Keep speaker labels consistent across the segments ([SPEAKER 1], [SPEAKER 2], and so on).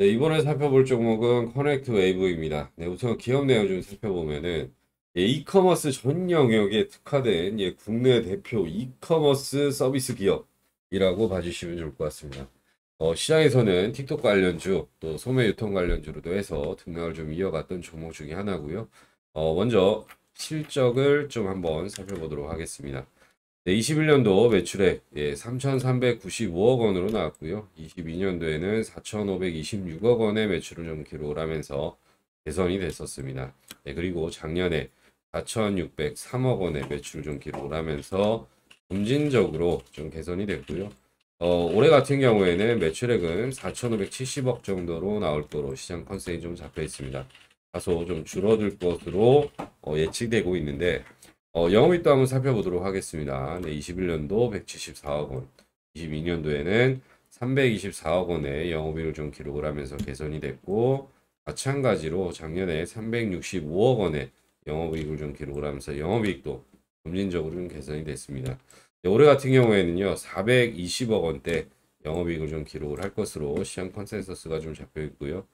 [SPEAKER 1] 네, 이번에 살펴볼 종목은 커넥트 웨이브입니다. 네, 우선 기업 내용 좀 살펴보면은 예, 이커머스 전 영역에 특화된 예, 국내 대표 이커머스 서비스 기업이라고 봐주시면 좋을 것 같습니다. 어, 시장에서는 틱톡 관련주 또 소매 유통 관련주로도 해서 등락을 좀 이어갔던 종목 중에 하나고요. 어, 먼저 실적을 좀 한번 살펴보도록 하겠습니다. 네, 21년도 매출액 예, 3,395억 원으로 나왔고요. 22년도에는 4,526억 원의 매출을 좀 기록하면서 을 개선이 됐었습니다. 예, 그리고 작년에 4,603억 원의 매출을 좀 기록하면서 을 점진적으로 좀 개선이 됐고요. 어, 올해 같은 경우에는 매출액은 4,570억 정도로 나올 거로 시장 컨셉이 좀 잡혀 있습니다. 다소 좀 줄어들 것으로 어, 예측되고 있는데 어, 영업이익도 한번 살펴보도록 하겠습니다. 네, 21년도 174억 원, 22년도에는 324억 원의 영업이익을 좀 기록을 하면서 개선이 됐고 마찬가지로 작년에 365억 원의 영업이익을 좀 기록을 하면서 영업이익도 점진적으로 좀 개선이 됐습니다. 네, 올해 같은 경우에는요 420억 원대 영업이익을 좀 기록을 할 것으로 시장 컨센서스가 좀 잡혀 있고요.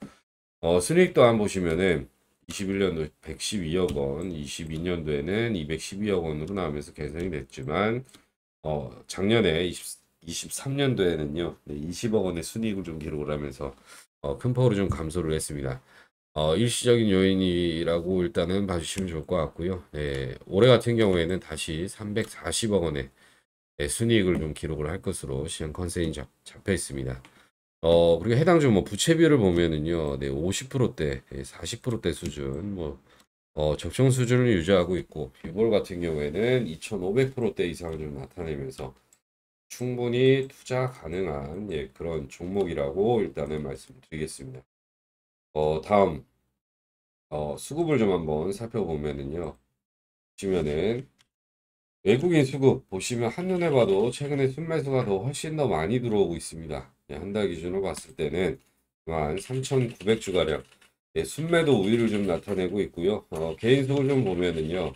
[SPEAKER 1] 어, 순이익도 안 보시면은 21년도 112억 원, 22년도에는 212억 원으로 나오면서 개선이 됐지만 어, 작년에 20, 23년도에는요. 20억 원의 순이익을 좀 기록을 하면서 어, 큰 폭으로 좀 감소를 했습니다. 어, 일시적인 요인이라고 일단은 봐주시면 좋을 것 같고요. 네, 올해 같은 경우에는 다시 340억 원의 네, 순이익을 좀 기록을 할 것으로 시장 컨셉이 잡혀 있습니다. 어, 그리고 해당 주뭐 부채비율을 보면은요, 네, 50%대, 40%대 수준, 뭐, 어, 적정 수준을 유지하고 있고, 유볼 같은 경우에는 2,500%대 이상을 좀 나타내면서 충분히 투자 가능한 예, 그런 종목이라고 일단은 말씀드리겠습니다. 어, 다음, 어, 수급을 좀 한번 살펴보면은요, 보시면은, 외국인 수급 보시면 한눈에 봐도 최근에 순매수가 더 훨씬 더 많이 들어오고 있습니다. 예, 한달 기준으로 봤을 때는 한 3,900주가량 예, 순매도 우위를 좀 나타내고 있고요. 어, 개인 수급 좀 보면은요.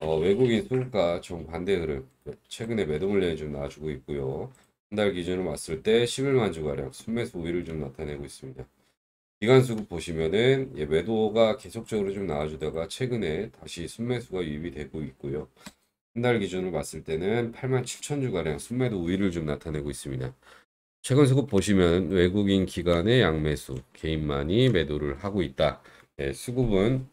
[SPEAKER 1] 어, 외국인 수급과 정반대 흐름 최근에 매도 물량이 좀 나와주고 있고요. 한 달 기준으로 봤을 때 11만 주가량 순매수 우위를 좀 나타내고 있습니다. 기간 수급 보시면은 예, 매도가 계속적으로 좀 나와주다가 최근에 다시 순매수가 유입되고 이 있고요. 한 달 기준으로 봤을 때는 8만 7천 주가량 순매도 우위를 좀 나타내고 있습니다. 최근 수급 보시면 외국인 기관의 양매수, 개인만이 매도를 하고 있다. 네, 수급은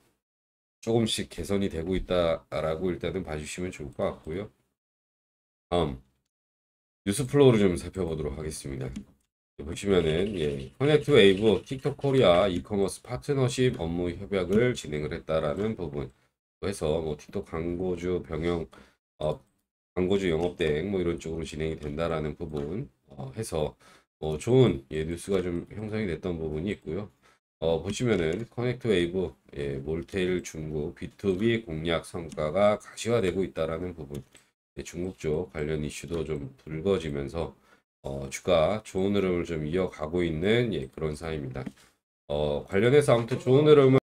[SPEAKER 1] 조금씩 개선이 되고 있다라고 일단은 봐주시면 좋을 것 같고요. 다음 뉴스 플로우를 좀 살펴보도록 하겠습니다. 예, 보시면은 예, 커넥트 웨이브 틱톡 코리아 이커머스 파트너십 업무 협약을 진행을 했다라는 부분 해서 뭐 틱톡 광고주 병영 어, 광고주 영업 대행 뭐 이런 쪽으로 진행이 된다라는 부분 어, 해서 어, 좋은 예, 뉴스가 좀 형성이 됐던 부분이 있고요. 어, 보시면은 커넥트 웨이브, 예, 몰테일 중국 B2B 공략 성과가 가시화되고 있다라는 부분, 예, 중국 쪽 관련 이슈도 좀 불거지면서 어, 주가 좋은 흐름을 좀 이어가고 있는 예, 그런 사입니다 어, 관련해서 아무튼 좋은 흐름을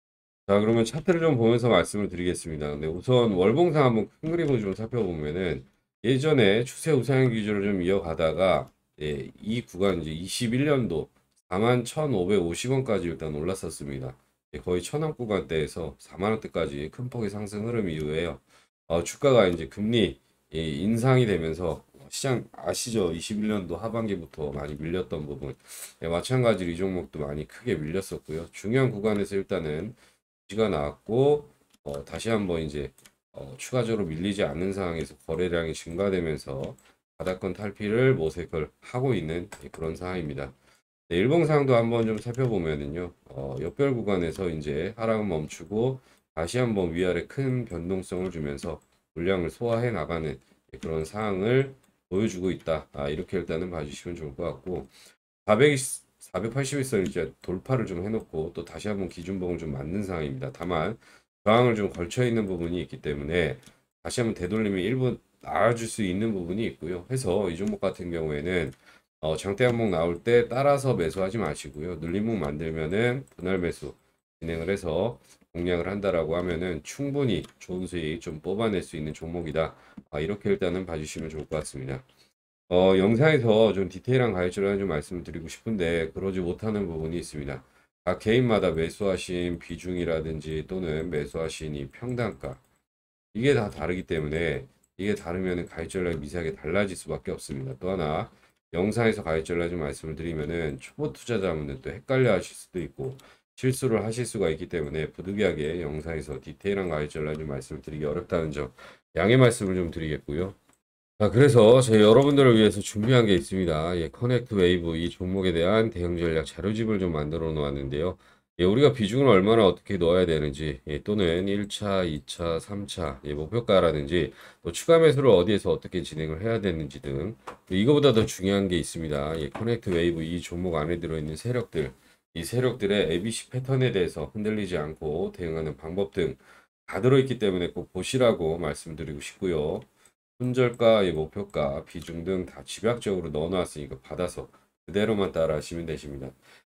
[SPEAKER 1] 자 그러면 차트를 좀 보면서 말씀을 드리겠습니다. 근데 우선 월봉상 한번 큰 그림을 좀 살펴보면은 예전에 추세 우상향 기조를 좀 이어가다가 예, 이 구간 이제 21년도 41,550원까지 일단 올랐었습니다. 예, 거의 천원 구간대에서 4만원대까지 큰 폭의 상승 흐름 이후에요. 어, 주가가 이제 금리 예, 인상이 되면서 시장 아시죠? 21년도 하반기부터 많이 밀렸던 부분 예, 마찬가지로 이 종목도 많이 크게 밀렸었고요. 중요한 구간에서 일단은 지가 나왔고 어, 다시 한번 이제 어, 추가적으로 밀리지 않는 상황에서 거래량이 증가되면서 바닥권 탈피를 모색을 하고 있는 그런 상황입니다. 네, 일봉 상황도 한번 좀 살펴보면은요. 어, 역별 구간에서 이제 하락은 멈추고 다시 한번 위아래 큰 변동성을 주면서 물량을 소화해 나가는 그런 상황을 보여주고 있다. 아, 이렇게 일단은 봐주시면 좋을 것 같고 420, 4 8 1선 이제 돌파를 좀 해놓고 또 다시 한번 기준봉을 좀 맞는 상황입니다. 다만 저항을 좀 걸쳐 있는 부분이 있기 때문에 다시 한번 되돌림이 1분 나아질수 있는 부분이 있고요. 해서 이 종목 같은 경우에는 어, 장대 항목 나올 때 따라서 매수하지 마시고요. 눌림목 만들면은 분할 매수 진행을 해서 공략을 한다라고 하면은 충분히 좋은 수익 좀 뽑아낼 수 있는 종목이다. 아, 이렇게 일단은 봐주시면 좋을 것 같습니다. 어, 영상에서 좀 디테일한 가이드라인 좀 말씀드리고 을 싶은데 그러지 못하는 부분이 있습니다. 각 개인마다 매수하신 비중이라든지 또는 매수하신 이 평단가 이게 다 다르기 때문에 이게 다르면 가입전략이 미세하게 달라질 수밖에 없습니다. 또 하나 영상에서 가입전략 말씀을 드리면은 초보 투자자분들 또 헷갈려 하실 수도 있고 실수를 하실 수가 있기 때문에 부득이하게 영상에서 디테일한 가입전략 말씀을 드리기 어렵다는 점 양해 말씀을 좀 드리겠고요. 자 그래서 저희 여러분들을 위해서 준비한 게 있습니다. 예, 커넥트 웨이브 이 종목에 대한 대응 전략 자료집을 좀 만들어 놓았는데요. 예, 우리가 비중을 얼마나 어떻게 넣어야 되는지 예, 또는 1차, 2차, 3차 예, 목표가라든지 또 추가 매수를 어디에서 어떻게 진행을 해야 되는지 등 이거보다 더 중요한 게 있습니다. 예, 커넥트 웨이브 이 종목 안에 들어있는 세력들 이 세력들의 ABC 패턴에 대해서 흔들리지 않고 대응하는 방법 등 다 들어있기 때문에 꼭 보시라고 말씀드리고 싶고요. 손절가, 예, 목표가, 비중 등 다 집약적으로 넣어놨으니까 받아서 그대로만 따라 하시면 되십니다.